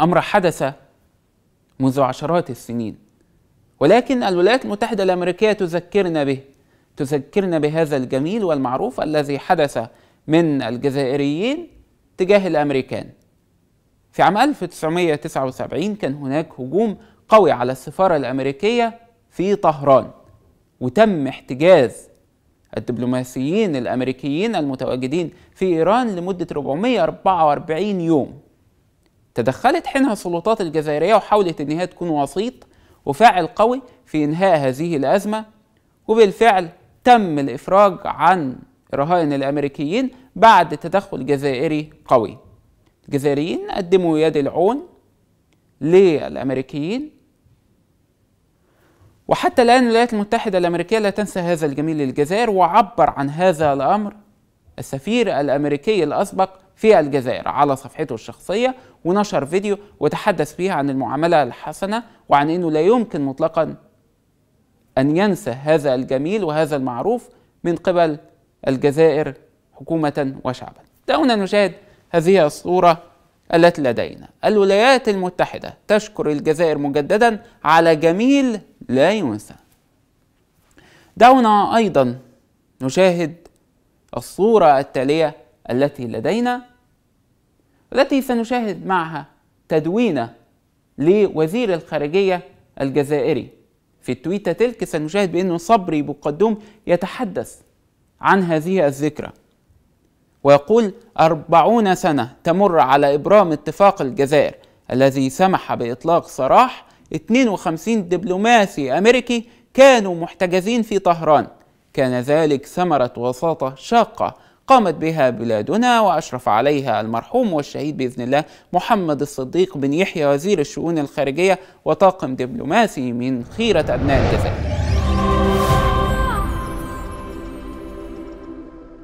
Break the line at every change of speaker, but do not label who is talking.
أمر حدث منذ عشرات السنين ولكن الولايات المتحدة الأمريكية تذكرنا به تذكرنا بهذا الجميل والمعروف الذي حدث من الجزائريين تجاه الأمريكان في عام 1979 كان هناك هجوم قوي على السفارة الأمريكية في طهران وتم احتجاز الدبلوماسيين الأمريكيين المتواجدين في إيران لمدة 444 يوم تدخلت حينها السلطات الجزائرية وحاولت أنها تكون وسيط وفاعل قوي في إنهاء هذه الأزمة وبالفعل تم الإفراج عن رهائن الأمريكيين بعد تدخل جزائري قوي الجزائريين قدموا يد العون للأمريكيين وحتى الآن الولايات المتحدة الأمريكية لا تنسى هذا الجميل للجزائر وعبر عن هذا الأمر السفير الأمريكي الأسبق في الجزائر على صفحته الشخصية ونشر فيديو وتحدث فيه عن المعاملة الحسنة وعن أنه لا يمكن مطلقا أن ينسى هذا الجميل وهذا المعروف من قبل الجزائر حكومة وشعبا دعونا نشاهد هذه الصورة التي لدينا الولايات المتحدة تشكر الجزائر مجددا على جميل لا ينسى دعونا أيضا نشاهد الصورة التالية التي لدينا التي سنشاهد معها تدوينة لوزير الخارجية الجزائري في التويتة تلك سنشاهد بأن صبري بقدوم يتحدث عن هذه الذكرى ويقول أربعون سنة تمر على إبرام اتفاق الجزائر الذي سمح بإطلاق سراح 52 دبلوماسي أمريكي كانوا محتجزين في طهران كان ذلك ثمرة وساطة شاقة قامت بها بلادنا وأشرف عليها المرحوم والشهيد بإذن الله محمد الصديق بن يحيى وزير الشؤون الخارجية وطاقم دبلوماسي من خيرة أبناء الجزائر